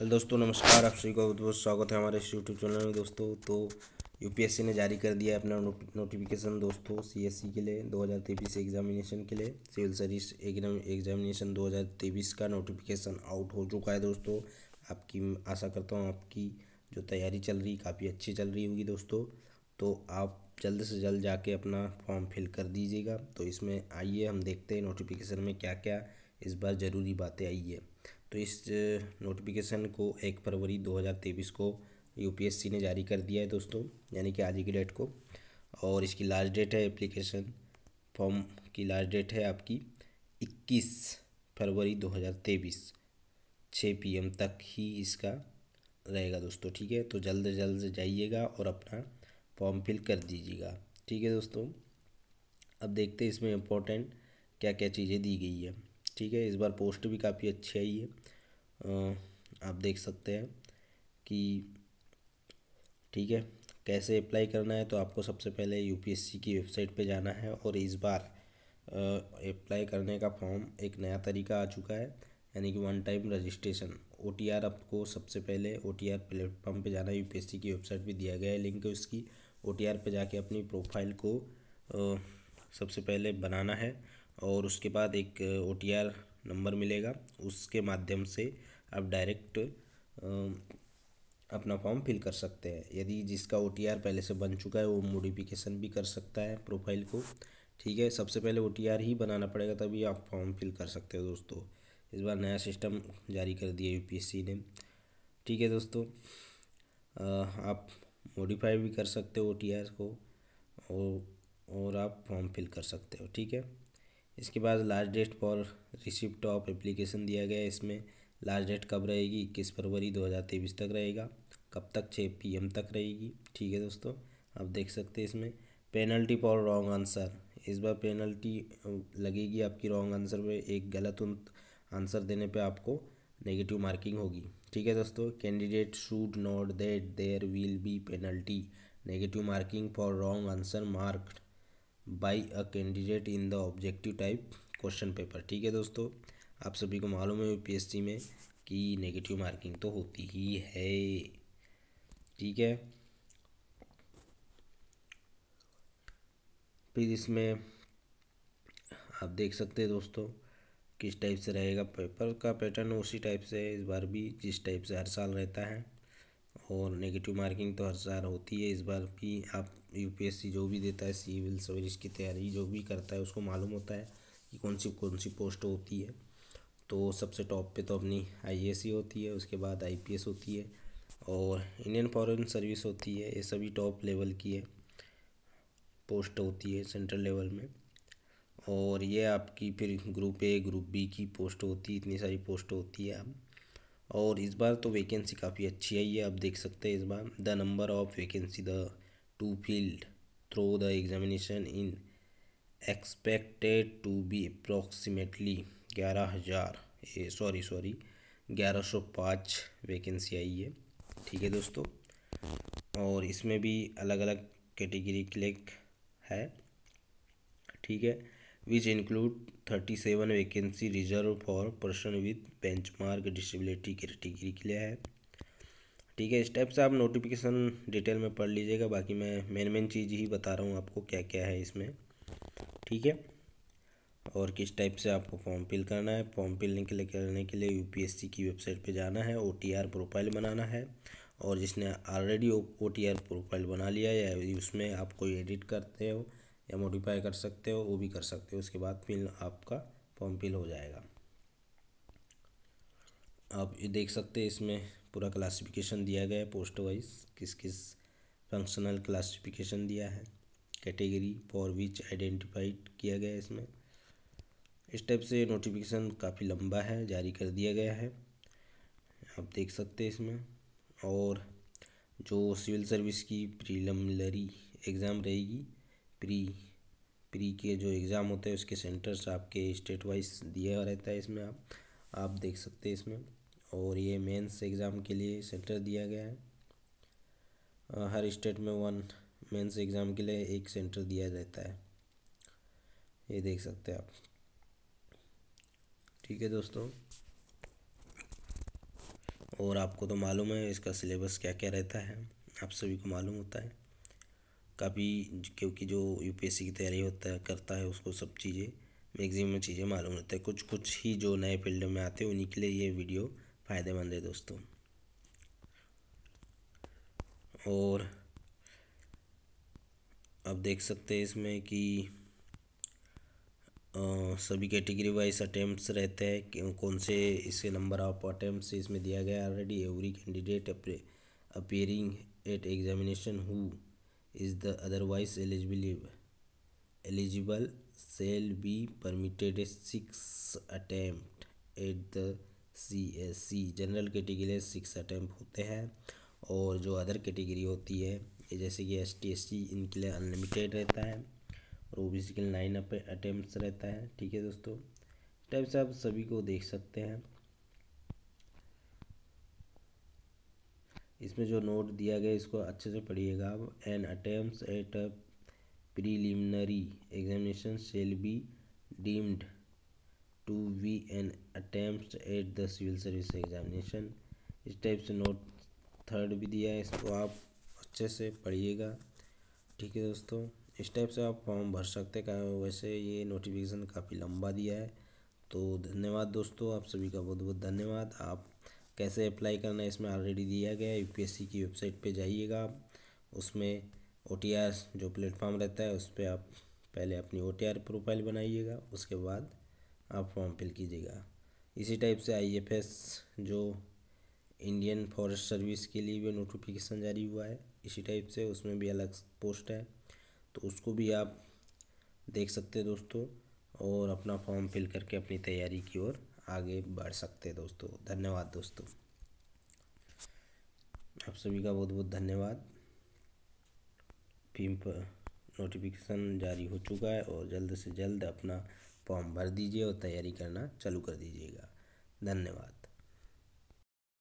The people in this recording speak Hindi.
हेलो दोस्तों नमस्कार आप सभी का बहुत बहुत स्वागत है हमारे इस यूट्यूब चैनल में दोस्तों तो यूपीएससी ने जारी कर दिया है अपना नोटिफिकेशन दोस्तों सीएससी e के लिए 2023 एग्जामिनेशन के लिए सिविल सर्विस एग्जामिनेशन 2023 का नोटिफिकेशन आउट हो चुका है दोस्तों आपकी आशा करता हूँ आपकी जो तैयारी चल रही काफ़ी अच्छी चल रही होगी दोस्तों तो आप जल्द से जल्द जाके अपना फॉर्म फिल कर दीजिएगा तो इसमें आइए हम देखते हैं नोटिफिकेशन में क्या क्या इस बार ज़रूरी बातें आई है तो इस नोटिफिकेशन को एक फरवरी 2023 को यूपीएससी ने जारी कर दिया है दोस्तों यानी कि आज की डेट को और इसकी लास्ट डेट है एप्लीकेशन फॉर्म की लास्ट डेट है आपकी 21 फरवरी 2023 पी पीएम तक ही इसका रहेगा दोस्तों ठीक है तो जल्द से जल्द जाइएगा और अपना फॉर्म फिल कर दीजिएगा ठीक है दोस्तों अब देखते हैं इसमें इम्पोर्टेंट क्या क्या चीज़ें दी गई है ठीक है इस बार पोस्ट भी काफ़ी अच्छी आई है आप देख सकते हैं कि ठीक है कैसे अप्लाई करना है तो आपको सबसे पहले यूपीएससी की वेबसाइट पे जाना है और इस बार अप्लाई करने का फॉर्म एक नया तरीका आ चुका है यानी कि वन टाइम रजिस्ट्रेशन ओ आपको सबसे पहले ओ प्लेटफॉर्म पे जाना है यूपीएससी की वेबसाइट पे दिया गया है लिंक है उसकी ओ पे जाके अपनी प्रोफाइल को सबसे पहले बनाना है और उसके बाद एक ओ नंबर मिलेगा उसके माध्यम से आप डायरेक्ट अपना फॉर्म फिल कर सकते हैं यदि जिसका ओ पहले से बन चुका है वो मोडिफिकेशन भी कर सकता है प्रोफाइल को ठीक है सबसे पहले ओ ही बनाना पड़ेगा तभी आप फॉर्म फिल कर सकते हो दोस्तों इस बार नया सिस्टम जारी कर दिया यू ने ठीक है दोस्तों आप मॉडिफाई भी कर सकते हो ओ को और और आप फॉर्म फिल कर सकते हो ठीक है इसके बाद last date for receipt of application दिया गया है इसमें लास्ट डेट कब रहेगी इक्कीस फरवरी दो हज़ार तेईस तक रहेगा कब तक छः पी एम तक रहेगी ठीक है दोस्तों आप देख सकते हैं इसमें पेनल्टी फॉर रॉन्ग आंसर इस बार पेनल्टी लगेगी आपकी रॉन्ग आंसर पे एक गलत आंसर देने पे आपको नेगेटिव मार्किंग होगी ठीक है दोस्तों candidate should not that there will be penalty negative marking for wrong answer marked by a candidate in the objective type question paper ठीक है दोस्तों आप सभी को मालूम है यूपीएससी में कि नेगेटिव मार्किंग तो होती ही है ठीक है फिर इसमें आप देख सकते हैं दोस्तों किस टाइप से रहेगा पेपर का पैटर्न उसी टाइप से इस बार भी जिस टाइप से हर साल रहता है और नेगेटिव मार्किंग तो हर साल होती है इस बार भी आप यूपीएससी जो भी देता है सिविल सर्विस की तैयारी जो भी करता है उसको मालूम होता है कि कौन सी कौन सी पोस्ट होती है तो सबसे टॉप पे तो अपनी आईएएस होती है उसके बाद आईपीएस होती है और इंडियन फॉरेन सर्विस होती है ये सभी टॉप लेवल की है पोस्ट होती है सेंट्रल लेवल में और ये आपकी फिर ग्रुप ए ग्रुप बी की पोस्ट होती है इतनी सारी पोस्ट होती है अब और इस बार तो वैकेंसी काफ़ी अच्छी आई है आप देख सकते हैं इस बार the number of vacancy the to field through the examination in expected to be approximately ग्यारह हज़ार सॉरी सॉरी ग्यारह सौ पाँच वैकेंसी आई है ठीक है दोस्तों और इसमें भी अलग अलग कैटेगरी क्लिक है ठीक है which include thirty seven vacancy reserve for person with benchmark disability category के लिए है ठीक है स्टेप्स आप नोटिफिकेशन डिटेल में पढ़ लीजिएगा बाकी मैं मेन मेन चीज़ ही बता रहा हूँ आपको क्या क्या है इसमें ठीक है और किस टाइप से आपको फॉर्म फिल करना है फॉर्म फिल के लिए करने के लिए यूपीएससी की वेबसाइट पे जाना है ओटीआर प्रोफाइल बनाना है और जिसने ऑलरेडी ओटीआर प्रोफाइल बना लिया या उसमें आप कोई एडिट करते हो या मोडिफाई कर सकते हो वो भी कर सकते हो उसके बाद फिर आपका फॉर्म फिल हो जाएगा आप ये देख सकते हैं इसमें पूरा क्लासिफिकेशन दिया गया है पोस्ट वाइज किस किस फंक्शनल क्लासिफिकेशन दिया है कैटेगरी फॉर विच आइडेंटिफाइड किया गया है इसमें इस टाइप से नोटिफिकेशन काफ़ी लंबा है जारी कर दिया गया है आप देख सकते हैं इसमें और जो सिविल सर्विस की प्रीलिमिनरी एग्ज़ाम रहेगी प्री प्री के जो एग्ज़ाम होते हैं उसके सेंटर्स आपके स्टेट वाइज दिया रहता है इसमें आप आप देख सकते हैं इसमें और ये मेंस एग्ज़ाम के लिए सेंटर दिया गया है हर स्टेट में वन मेंस एग्ज़ाम के लिए एक सेंटर दिया जाता है ये देख सकते हैं आप ठीक है दोस्तों और आपको तो मालूम है इसका सिलेबस क्या क्या रहता है आप सभी को मालूम होता है काफ़ी क्योंकि जो यूपीएससी की तैयारी होता है करता है उसको सब चीज़ें मैगजीन में चीज़ें मालूम रहता है कुछ कुछ ही जो नए फील्ड में आते हैं उन्हीं के लिए ये वीडियो फ़ायदेमंद है दोस्तों और आप देख सकते हैं इसमें कि सभी कैटेगरी वाइज अटैम्प्ट रहते हैं कौन से इसके नंबर ऑफ अटैम्प्ट इसमें दिया गया already every candidate appearing at examination who is the otherwise eligible shall be permitted permitted six at the C S C general category six attempt होते हैं और जो अदर कैटेगरी होती है जैसे कि एस टी एस सी इनके लिए अनलिमिटेड रहता है और ओ बी सी के लिए नाइन अटैम्प्ट रहता है ठीक है दोस्तों टाइप तो से आप सभी को देख सकते हैं इसमें जो नोट दिया गया इसको अच्छे से पढ़िएगा आप an attempt at preliminary examination shall be deemed to be an attempt at the civil service examination इस टाइप से नोट थर्ड भी दिया है इसको आप अच्छे से पढ़िएगा ठीक है दोस्तों इस टाइप से आप फॉर्म भर सकते हैं वैसे ये नोटिफिकेशन काफ़ी लंबा दिया है तो धन्यवाद दोस्तों आप सभी का बहुत बहुत धन्यवाद आप कैसे अप्लाई करना है इसमें ऑलरेडी दिया गया है यूपीएससी की वेबसाइट पे जाइएगा आप उसमें ओ जो प्लेटफॉर्म रहता है उस पर आप पहले अपनी ओ प्रोफाइल बनाइएगा उसके बाद आप फॉर्म फिल कीजिएगा इसी टाइप से आईएफएस जो इंडियन फॉरेस्ट सर्विस के लिए भी नोटिफिकेशन जारी हुआ है इसी टाइप से उसमें भी अलग पोस्ट है तो उसको भी आप देख सकते हैं दोस्तों और अपना फॉर्म फिल करके अपनी तैयारी की ओर आगे बढ़ सकते हैं दोस्तों धन्यवाद दोस्तों आप सभी का बहुत बहुत धन्यवाद पिम्प नोटिफिकेशन जारी हो चुका है और जल्द से जल्द अपना फॉर्म भर दीजिए और तैयारी करना चालू कर दीजिएगा धन्यवाद